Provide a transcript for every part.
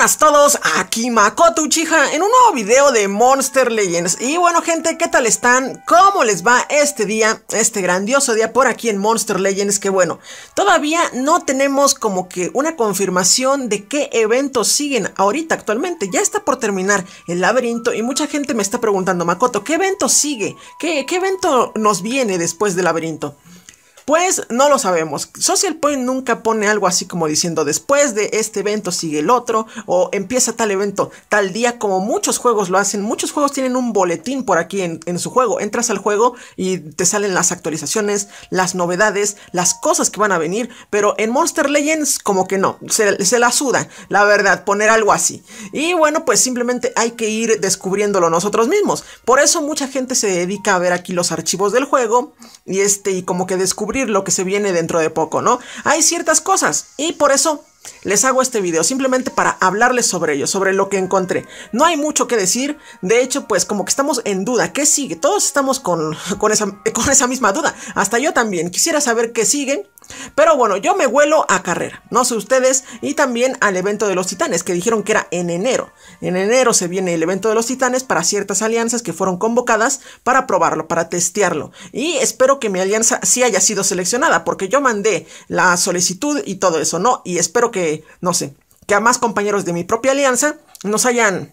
Buenas a todos, aquí Makoto Chija en un nuevo video de Monster Legends Y bueno gente, ¿qué tal están? ¿Cómo les va este día, este grandioso día por aquí en Monster Legends? Que bueno, todavía no tenemos como que una confirmación de qué eventos siguen ahorita actualmente Ya está por terminar el laberinto y mucha gente me está preguntando Makoto, ¿qué evento sigue? qué evento nos viene después del laberinto? Pues no lo sabemos. Social Point nunca pone algo así como diciendo después de este evento sigue el otro o empieza tal evento tal día como muchos juegos lo hacen. Muchos juegos tienen un boletín por aquí en, su juego. Entras al juego y te salen las actualizaciones, las novedades, las cosas que van a venir. Pero en Monster Legends como que no, se, se la suda, la verdad, poner algo así. Y bueno, pues simplemente hay que ir descubriéndolo nosotros mismos. Por eso mucha gente se dedica a ver aquí los archivos del juego y este y como que descubrir lo que se viene dentro de poco, ¿no? Hay ciertas cosas y por eso les hago este video simplemente para hablarles sobre ello, sobre lo que encontré. No hay mucho que decir, de hecho pues como que estamos en duda, ¿qué sigue? Todos estamos con, esa, con esa misma duda, hasta yo también. Quisiera saber qué sigue, pero bueno, yo me vuelo a carrera, no sé ustedes, y también al evento de los titanes, que dijeron que era en enero. En enero se viene el evento de los titanes para ciertas alianzas que fueron convocadas para probarlo, para testearlo. Y espero que mi alianza sí haya sido seleccionada, porque yo mandé la solicitud y todo eso, ¿no? Y espero que, no sé, que a más compañeros de mi propia alianza nos hayan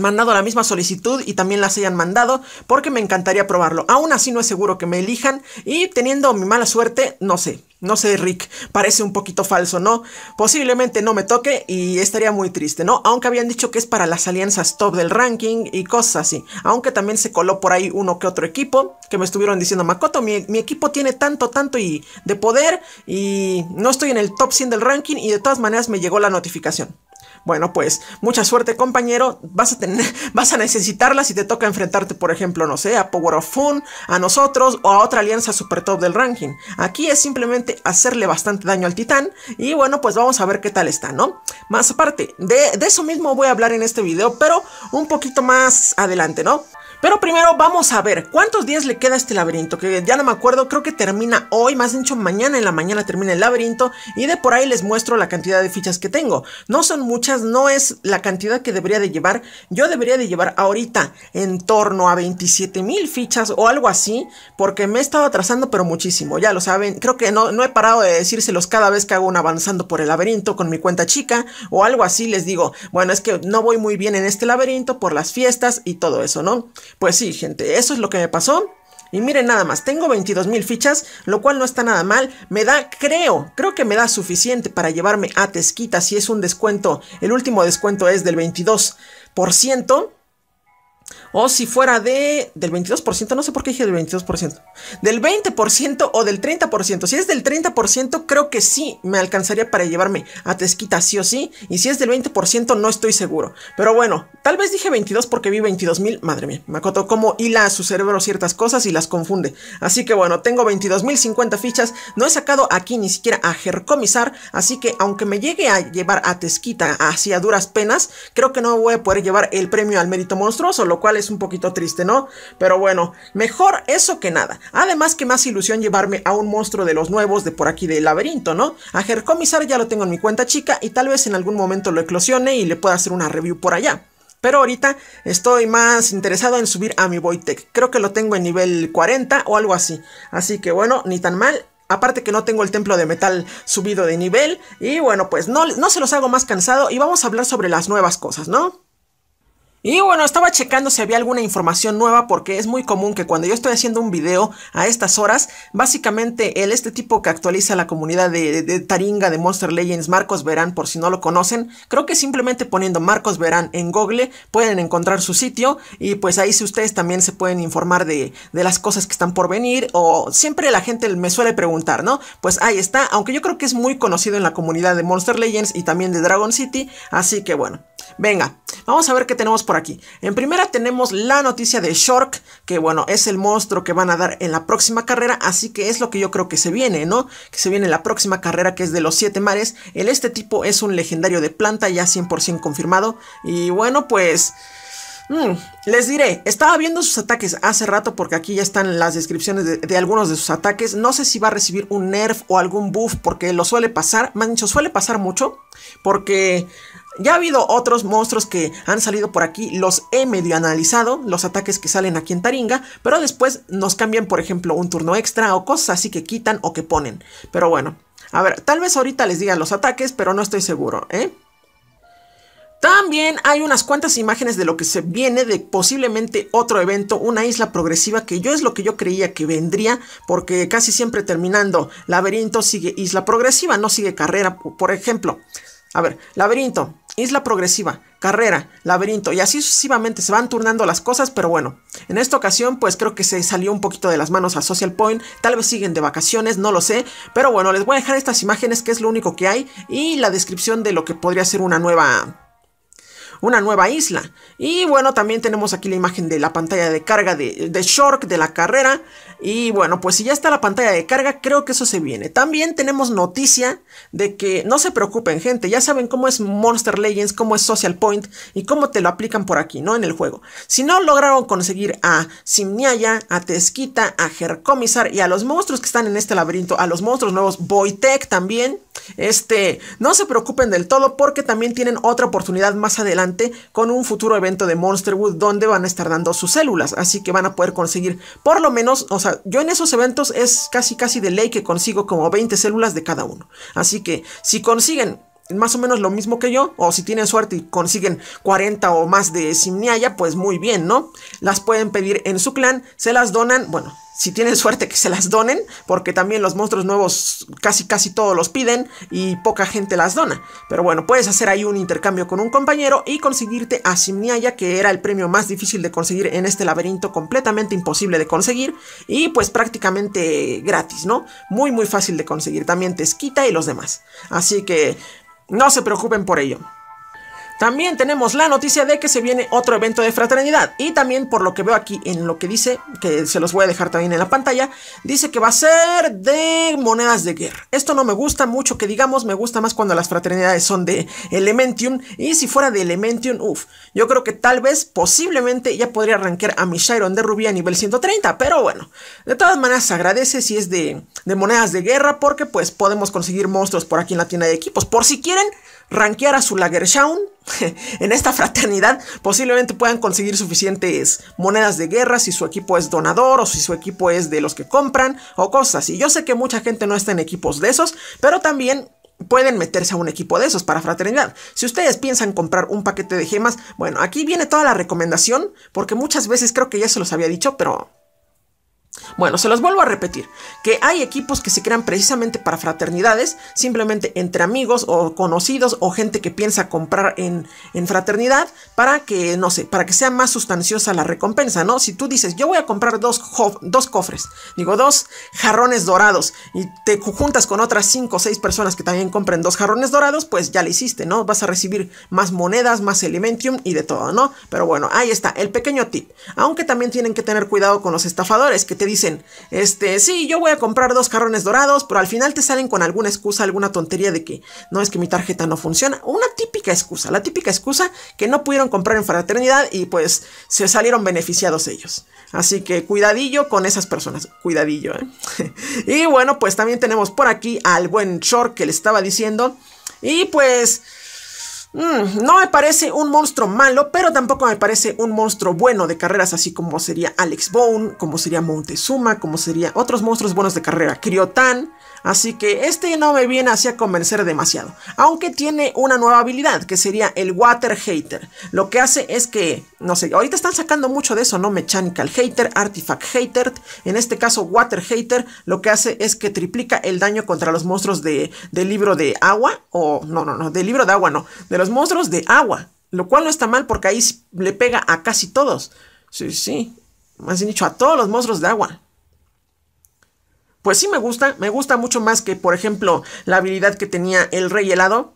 mandado la misma solicitud y también las hayan mandado porque me encantaría probarlo. Aún así no es seguro que me elijan y teniendo mi mala suerte, no sé, no sé Rick, parece un poquito falso, ¿no? Posiblemente no me toque y estaría muy triste, ¿no? Aunque habían dicho que es para las alianzas top del ranking y cosas así. Aunque también se coló por ahí uno que otro equipo que me estuvieron diciendo, Makoto, mi, mi equipo tiene tanto, tanto y de poder y no estoy en el top 100 del ranking y de todas maneras me llegó la notificación. Bueno, pues mucha suerte compañero, vas a, tener, vas a necesitarla si te toca enfrentarte, por ejemplo, no sé, a Power of Fun, a nosotros o a otra alianza super top del ranking. Aquí es simplemente hacerle bastante daño al titán y bueno, pues vamos a ver qué tal está, ¿no? Más aparte, de, de eso mismo voy a hablar en este video, pero un poquito más adelante, ¿no? Pero primero vamos a ver cuántos días le queda a este laberinto, que ya no me acuerdo, creo que termina hoy, más dicho mañana en la mañana termina el laberinto y de por ahí les muestro la cantidad de fichas que tengo. No son muchas, no es la cantidad que debería de llevar, yo debería de llevar ahorita en torno a 27 mil fichas o algo así, porque me he estado atrasando pero muchísimo, ya lo saben, creo que no, no he parado de decírselos cada vez que hago un avanzando por el laberinto con mi cuenta chica o algo así, les digo, bueno, es que no voy muy bien en este laberinto por las fiestas y todo eso, ¿no? Pues sí, gente, eso es lo que me pasó. Y miren nada más, tengo 22.000 fichas, lo cual no está nada mal, me da, creo, creo que me da suficiente para llevarme a Tesquita si es un descuento, el último descuento es del 22%, o si fuera de del 22%, no sé por qué dije del 22%. Del 20% o del 30%. Si es del 30%, creo que sí me alcanzaría para llevarme a Tesquita sí o sí. Y si es del 20%, no estoy seguro. Pero bueno, tal vez dije 22 porque vi 22.000. mil. Madre mía, me acoto cómo hila su cerebro ciertas cosas y las confunde. Así que bueno, tengo 22 mil 50 fichas. No he sacado aquí ni siquiera a Jercomizar Así que aunque me llegue a llevar a Tesquita hacia duras penas, creo que no voy a poder llevar el premio al mérito monstruoso lo cual es un poquito triste, ¿no? Pero bueno, mejor eso que nada. Además que más ilusión llevarme a un monstruo de los nuevos de por aquí del laberinto, ¿no? A Hercomisar ya lo tengo en mi cuenta chica y tal vez en algún momento lo eclosione y le pueda hacer una review por allá. Pero ahorita estoy más interesado en subir a mi Voitech. Creo que lo tengo en nivel 40 o algo así. Así que bueno, ni tan mal. Aparte que no tengo el templo de metal subido de nivel. Y bueno, pues no, no se los hago más cansado y vamos a hablar sobre las nuevas cosas, ¿no? Y bueno, estaba checando si había alguna información nueva porque es muy común que cuando yo estoy haciendo un video a estas horas, básicamente el este tipo que actualiza la comunidad de, Taringa de Monster Legends, Marcos Verán, por si no lo conocen, creo que simplemente poniendo Marcos Verán en Google pueden encontrar su sitio y pues ahí si ustedes también se pueden informar de, de las cosas que están por venir o siempre la gente me suele preguntar, ¿no? Pues ahí está, aunque yo creo que es muy conocido en la comunidad de Monster Legends y también de Dragon City, así que bueno. Venga, vamos a ver qué tenemos por aquí. En primera tenemos la noticia de Shork, que bueno, es el monstruo que van a dar en la próxima carrera, así que es lo que yo creo que se viene, ¿no? Que se viene la próxima carrera que es de los siete mares. El este tipo es un legendario de planta, ya 100% confirmado. Y bueno, pues... Mm, les diré, estaba viendo sus ataques hace rato porque aquí ya están las descripciones de, algunos de sus ataques. No sé si va a recibir un nerf o algún buff porque lo suele pasar. dicho, suele pasar mucho porque ya ha habido otros monstruos que han salido por aquí, los he medio analizado, los ataques que salen aquí en Taringa, pero después nos cambian, por ejemplo, un turno extra o cosas así que quitan o que ponen. Pero bueno, a ver, tal vez ahorita les digan los ataques, pero no estoy seguro, ¿eh? También hay unas cuantas imágenes de lo que se viene de posiblemente otro evento, una isla progresiva que yo es lo que yo creía que vendría, porque casi siempre terminando laberinto sigue isla progresiva, no sigue carrera, por ejemplo. A ver, laberinto, Isla progresiva, carrera, laberinto y así sucesivamente se van turnando las cosas, pero bueno, en esta ocasión pues creo que se salió un poquito de las manos a Social Point, tal vez siguen de vacaciones, no lo sé, pero bueno, les voy a dejar estas imágenes que es lo único que hay y la descripción de lo que podría ser una nueva una nueva isla. Y bueno, también tenemos aquí la imagen de la pantalla de carga de, de Shork de la carrera. Y bueno, pues si ya está la pantalla de carga, creo que eso se viene. También tenemos noticia de que no se preocupen, gente. Ya saben cómo es Monster Legends, cómo es Social Point y cómo te lo aplican por aquí, ¿no? En el juego. Si no lograron conseguir a Simniaya, a Tesquita, a Hercomisar y a los monstruos que están en este laberinto, a los monstruos nuevos, Boytech también. Este, no se preocupen del todo porque también tienen otra oportunidad más adelante con un futuro evento de Monsterwood donde van a estar dando sus células, así que van a poder conseguir por lo menos, o sea, yo en esos eventos es casi casi de ley que consigo como 20 células de cada uno, así que si consiguen más o menos lo mismo que yo, o si tienen suerte y consiguen 40 o más de simniaya, pues muy bien, ¿no? Las pueden pedir en su clan, se las donan, bueno, si tienen suerte que se las donen, porque también los monstruos nuevos casi casi todos los piden y poca gente las dona. Pero bueno, puedes hacer ahí un intercambio con un compañero y conseguirte a Simniaya, que era el premio más difícil de conseguir en este laberinto, completamente imposible de conseguir y pues prácticamente gratis, ¿no? Muy muy fácil de conseguir, también esquita y los demás. Así que no se preocupen por ello. También tenemos la noticia de que se viene otro evento de fraternidad. Y también por lo que veo aquí en lo que dice, que se los voy a dejar también en la pantalla, dice que va a ser de monedas de guerra. Esto no me gusta mucho que digamos, me gusta más cuando las fraternidades son de Elementium. Y si fuera de Elementium, uff, yo creo que tal vez, posiblemente, ya podría arranquear a mi Shiron de Rubí a nivel 130. Pero bueno, de todas maneras se agradece si es de, de monedas de guerra porque pues podemos conseguir monstruos por aquí en la tienda de equipos. Por si quieren rankear a su Lagershaun en esta fraternidad, posiblemente puedan conseguir suficientes monedas de guerra si su equipo es donador o si su equipo es de los que compran o cosas. Y yo sé que mucha gente no está en equipos de esos, pero también pueden meterse a un equipo de esos para fraternidad. Si ustedes piensan comprar un paquete de gemas, bueno, aquí viene toda la recomendación, porque muchas veces creo que ya se los había dicho, pero bueno, se los vuelvo a repetir, que hay equipos que se crean precisamente para fraternidades, simplemente entre amigos o conocidos o gente que piensa comprar en, en fraternidad para que, no sé, para que sea más sustanciosa la recompensa, ¿no? Si tú dices, yo voy a comprar dos, dos cofres, digo, dos jarrones dorados y te juntas con otras cinco o seis personas que también compren dos jarrones dorados, pues ya le hiciste, ¿no? Vas a recibir más monedas, más elementium y de todo, ¿no? Pero bueno, ahí está, el pequeño tip. Aunque también tienen que tener cuidado con los estafadores que te dicen, este, sí, yo voy a comprar dos carrones dorados, pero al final te salen con alguna excusa, alguna tontería de que no es que mi tarjeta no funciona. Una típica excusa, la típica excusa que no pudieron comprar en fraternidad y pues se salieron beneficiados ellos. Así que cuidadillo con esas personas, cuidadillo. ¿eh? y bueno, pues también tenemos por aquí al buen Short que le estaba diciendo. Y pues Mm, no me parece un monstruo malo, pero tampoco me parece un monstruo bueno de carreras, así como sería Alex Bone, como sería Montezuma, como sería otros monstruos buenos de carrera, Criotán. Así que este no me viene así a convencer demasiado. Aunque tiene una nueva habilidad que sería el Water Hater. Lo que hace es que, no sé, ahorita están sacando mucho de eso, ¿no? Mechanical Hater, Artifact Hater. En este caso Water Hater lo que hace es que triplica el daño contra los monstruos de, del libro de agua. O no, no, no, del libro de agua no. De los monstruos de agua. Lo cual no está mal porque ahí le pega a casi todos. Sí, sí. Más bien dicho, a todos los monstruos de agua pues sí me gusta, me gusta mucho más que, por ejemplo, la habilidad que tenía el Rey Helado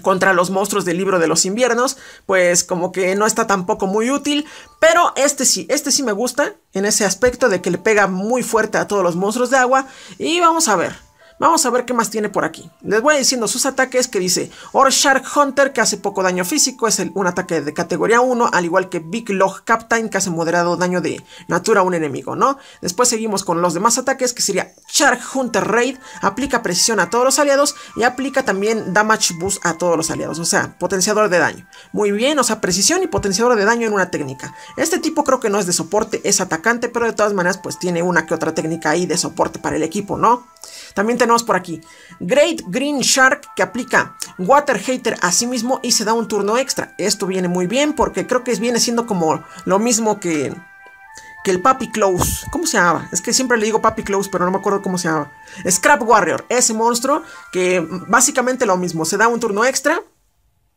contra los monstruos del libro de los inviernos, pues como que no está tampoco muy útil, pero este sí, este sí me gusta en ese aspecto de que le pega muy fuerte a todos los monstruos de agua y vamos a ver. Vamos a ver qué más tiene por aquí. Les voy diciendo sus ataques que dice Or Shark Hunter que hace poco daño físico, es un ataque de categoría 1, al igual que Big Log Captain que hace moderado daño de natura a un enemigo, ¿no? Después seguimos con los demás ataques que sería Shark Hunter Raid, aplica precisión a todos los aliados y aplica también Damage Boost a todos los aliados, o sea, potenciador de daño. Muy bien, o sea, precisión y potenciador de daño en una técnica. Este tipo creo que no es de soporte, es atacante, pero de todas maneras pues tiene una que otra técnica ahí de soporte para el equipo, ¿no? También tenemos por aquí Great Green Shark que aplica Water Hater a sí mismo y se da un turno extra. Esto viene muy bien porque creo que viene siendo como lo mismo que, que el Papi Close. ¿Cómo se llamaba? Es que siempre le digo Papi Close, pero no me acuerdo cómo se llamaba. Scrap Warrior, ese monstruo que básicamente lo mismo, se da un turno extra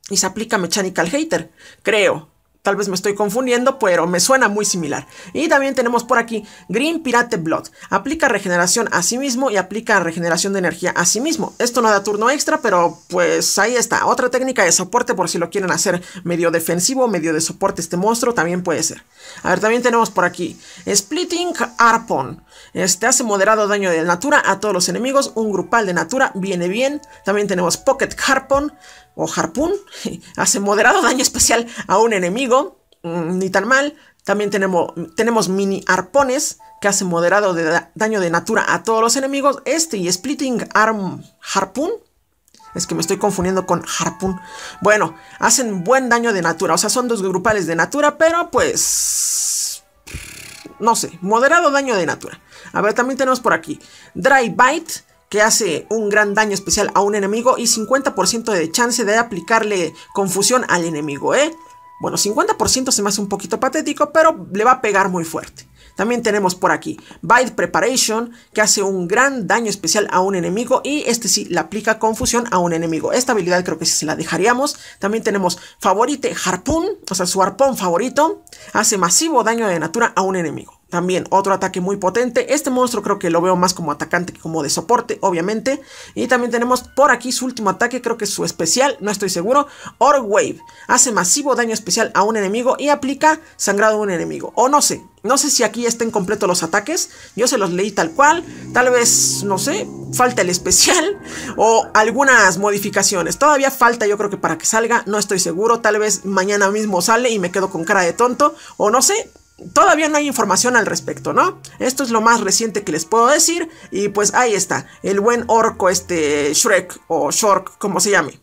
y se aplica Mechanical Hater, creo. Tal vez me estoy confundiendo, pero me suena muy similar. Y también tenemos por aquí Green Pirate Blood. Aplica regeneración a sí mismo y aplica regeneración de energía a sí mismo. Esto no da turno extra, pero pues ahí está. Otra técnica de soporte por si lo quieren hacer medio defensivo, medio de soporte este monstruo, también puede ser. A ver, también tenemos por aquí Splitting Harpon. Este hace moderado daño de Natura a todos los enemigos. Un grupal de Natura viene bien. También tenemos Pocket Harpon o Harpoon. hace moderado daño especial a un enemigo. Mm, ni tan mal. También tenemos, tenemos mini harpones, que hace moderado daño de natura a todos los enemigos. Este y Splitting Arm Harpoon. Es que me estoy confundiendo con Harpoon. Bueno, hacen buen daño de natura. O sea, son dos grupales de natura, pero pues... No sé, moderado daño de natura. A ver, también tenemos por aquí Dry Bite, que hace un gran daño especial a un enemigo y 50% de chance de aplicarle confusión al enemigo, ¿eh? Bueno, 50% se me hace un poquito patético, pero le va a pegar muy fuerte. También tenemos por aquí Bite Preparation, que hace un gran daño especial a un enemigo y este sí le aplica confusión a un enemigo. Esta habilidad creo que sí se la dejaríamos. También tenemos Favorite Harpoon, o sea, su arpón favorito, hace masivo daño de natura a un enemigo. También otro ataque muy potente. Este monstruo creo que lo veo más como atacante que como de soporte, obviamente. Y también tenemos por aquí su último ataque, creo que es su especial, no estoy seguro. Or Wave. Hace masivo daño especial a un enemigo y aplica sangrado a un enemigo. O no sé, no sé si aquí estén completos los ataques. Yo se los leí tal cual. Tal vez, no sé, falta el especial o algunas modificaciones. Todavía falta yo creo que para que salga, no estoy seguro. Tal vez mañana mismo sale y me quedo con cara de tonto. O no sé, todavía no hay información al respecto, ¿no? Esto es lo más reciente que les puedo decir. Y pues ahí está, el buen orco este Shrek o Shork, como se llame.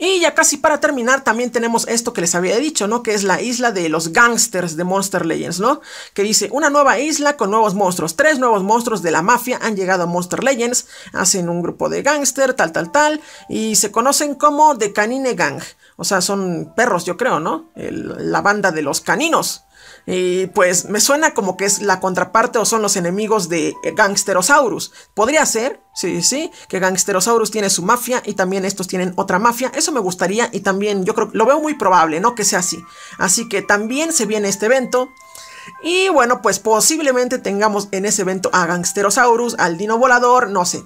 Y ya casi para terminar, también tenemos esto que les había dicho, ¿no? Que es la isla de los gangsters de Monster Legends, ¿no? Que dice, una nueva isla con nuevos monstruos. Tres nuevos monstruos de la mafia han llegado a Monster Legends. Hacen un grupo de gangster, tal, tal, tal. Y se conocen como The Canine Gang. O sea, son perros, yo creo, ¿no? la banda de los caninos. Y pues me suena como que es la contraparte o son los enemigos de eh, Gangsterosaurus. Podría ser, sí, sí, que Gangsterosaurus tiene su mafia y también estos tienen otra mafia. Eso me gustaría y también yo creo, lo veo muy probable, ¿no? Que sea así. Así que también se viene este evento. Y bueno, pues posiblemente tengamos en ese evento a Gangsterosaurus, al Dino Volador, no sé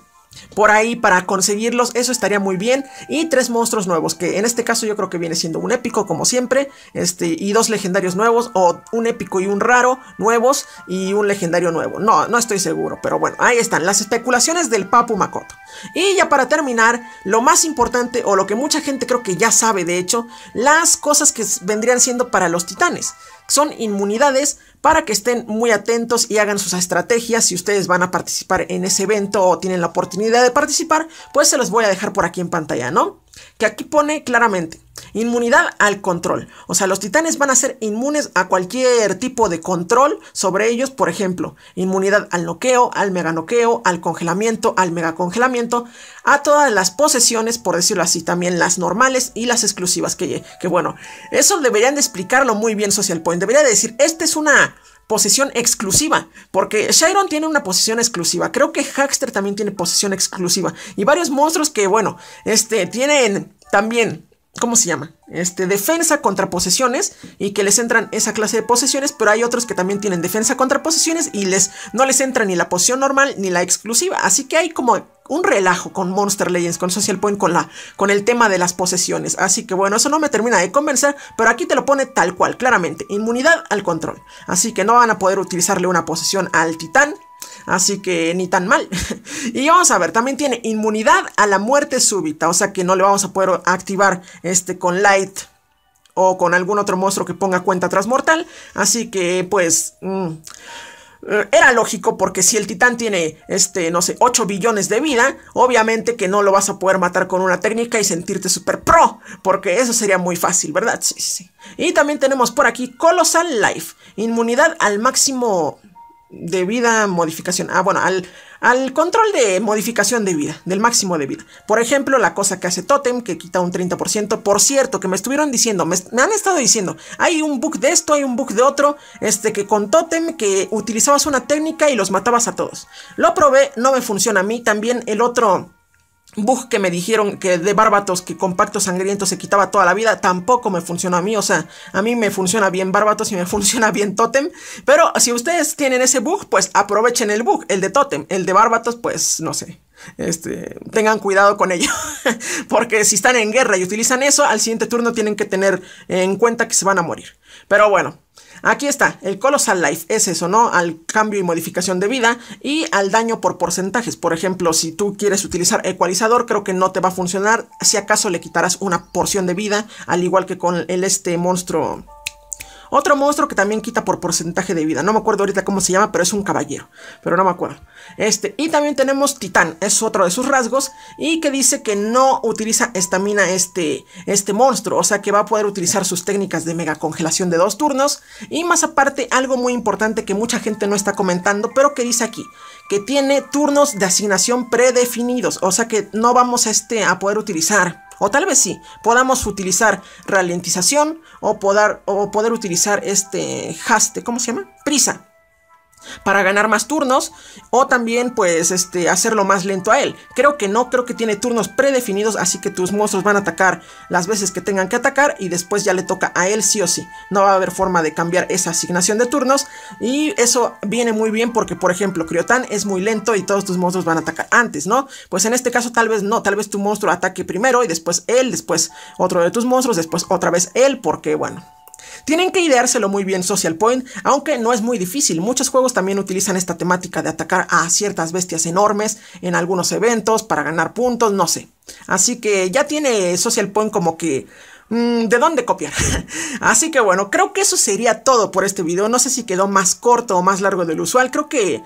por ahí para conseguirlos, eso estaría muy bien. Y tres monstruos nuevos, que en este caso yo creo que viene siendo un épico, como siempre. Este, y dos legendarios nuevos, o un épico y un raro nuevos, y un legendario nuevo. No, no estoy seguro, pero bueno, ahí están las especulaciones del Papu Makoto. Y ya para terminar, lo más importante, o lo que mucha gente creo que ya sabe de hecho, las cosas que vendrían siendo para los titanes son inmunidades para que estén muy atentos y hagan sus estrategias. Si ustedes van a participar en ese evento o tienen la oportunidad de participar, pues se los voy a dejar por aquí en pantalla, ¿no? que aquí pone claramente, inmunidad al control. O sea, los titanes van a ser inmunes a cualquier tipo de control sobre ellos, por ejemplo, inmunidad al noqueo, al meganoqueo, al congelamiento, al mega congelamiento, a todas las posesiones, por decirlo así, también las normales y las exclusivas que, que bueno, eso deberían de explicarlo muy bien Social Point. Debería decir, esta es una Posición exclusiva, porque Shiron tiene una posición exclusiva, creo que Haxter también tiene posición exclusiva, y varios monstruos que, bueno, este, tienen también ¿Cómo se llama? Este, defensa contra posesiones y que les entran esa clase de posesiones, pero hay otros que también tienen defensa contra posesiones y les, no les entra ni la posición normal ni la exclusiva. Así que hay como un relajo con Monster Legends, con Social Point, con, la, con el tema de las posesiones. Así que bueno, eso no me termina de convencer, pero aquí te lo pone tal cual, claramente. Inmunidad al control. Así que no van a poder utilizarle una posesión al titán Así que ni tan mal. y vamos a ver, también tiene inmunidad a la muerte súbita, o sea que no le vamos a poder activar este con Light o con algún otro monstruo que ponga cuenta transmortal. Así que pues... Mm, eh, era lógico porque si el titán tiene, este, no sé, 8 billones de vida, obviamente que no lo vas a poder matar con una técnica y sentirte super pro, porque eso sería muy fácil, ¿verdad? Sí, sí. Y también tenemos por aquí Colossal Life, inmunidad al máximo de vida, modificación. Ah, bueno, al, al control de modificación de vida, del máximo de vida. Por ejemplo, la cosa que hace Totem, que quita un 30%. Por cierto, que me estuvieron diciendo, me, han estado diciendo, hay un bug de esto, hay un bug de otro, este que con Totem, que utilizabas una técnica y los matabas a todos. Lo probé, no me funciona a mí. También el otro Bug que me dijeron que de bárbatos que con sangriento se quitaba toda la vida, tampoco me funcionó a mí, o sea, a mí me funciona bien bárbatos y me funciona bien Totem, pero si ustedes tienen ese bug, pues aprovechen el bug, el de Totem, el de bárbatos, pues no sé. Este, tengan cuidado con ello, porque si están en guerra y utilizan eso, al siguiente turno tienen que tener en cuenta que se van a morir. Pero bueno, Aquí está, el Colossal Life es eso, ¿no? Al cambio y modificación de vida y al daño por porcentajes. Por ejemplo, si tú quieres utilizar ecualizador, creo que no te va a funcionar. Si acaso le quitarás una porción de vida, al igual que con el este monstruo otro monstruo que también quita por porcentaje de vida. No me acuerdo ahorita cómo se llama, pero es un caballero. Pero no me acuerdo. Este, y también tenemos Titán, es otro de sus rasgos. Y que dice que no utiliza estamina este, este monstruo. O sea que va a poder utilizar sus técnicas de mega congelación de dos turnos. Y más aparte, algo muy importante que mucha gente no está comentando, pero que dice aquí. Que tiene turnos de asignación predefinidos. O sea que no vamos a, este, a poder utilizar o tal vez sí, podamos utilizar ralentización o poder, poder utilizar este haste, ¿cómo se llama? Prisa para ganar más turnos o también pues este hacerlo más lento a él. Creo que no, creo que tiene turnos predefinidos, así que tus monstruos van a atacar las veces que tengan que atacar y después ya le toca a él sí o sí. No va a haber forma de cambiar esa asignación de turnos y eso viene muy bien porque por ejemplo Criotan es muy lento y todos tus monstruos van a atacar antes, ¿no? Pues en este caso tal vez no, tal vez tu monstruo ataque primero y después él, después otro de tus monstruos, después otra vez él porque bueno, tienen que ideárselo muy bien Social Point, aunque no es muy difícil. Muchos juegos también utilizan esta temática de atacar a ciertas bestias enormes en algunos eventos para ganar puntos, no sé. Así que ya tiene Social Point como que mm, de dónde copiar. Así que bueno, creo que eso sería todo por este video. No sé si quedó más corto o más largo del usual. Creo que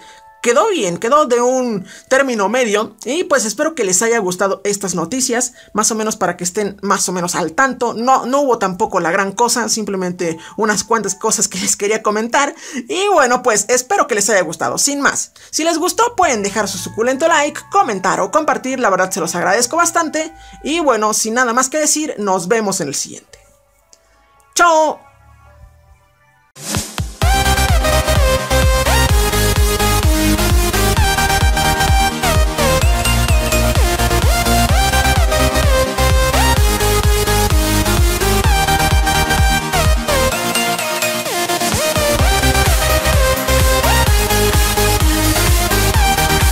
quedó bien, quedó de un término medio. Y pues espero que les haya gustado estas noticias, más o menos para que estén más o menos al tanto. No, no hubo tampoco la gran cosa, simplemente unas cuantas cosas que les quería comentar. Y bueno, pues espero que les haya gustado, sin más. Si les gustó, pueden dejar su suculento like, comentar o compartir, la verdad se los agradezco bastante. Y bueno, sin nada más que decir, nos vemos en el siguiente. ¡Chao!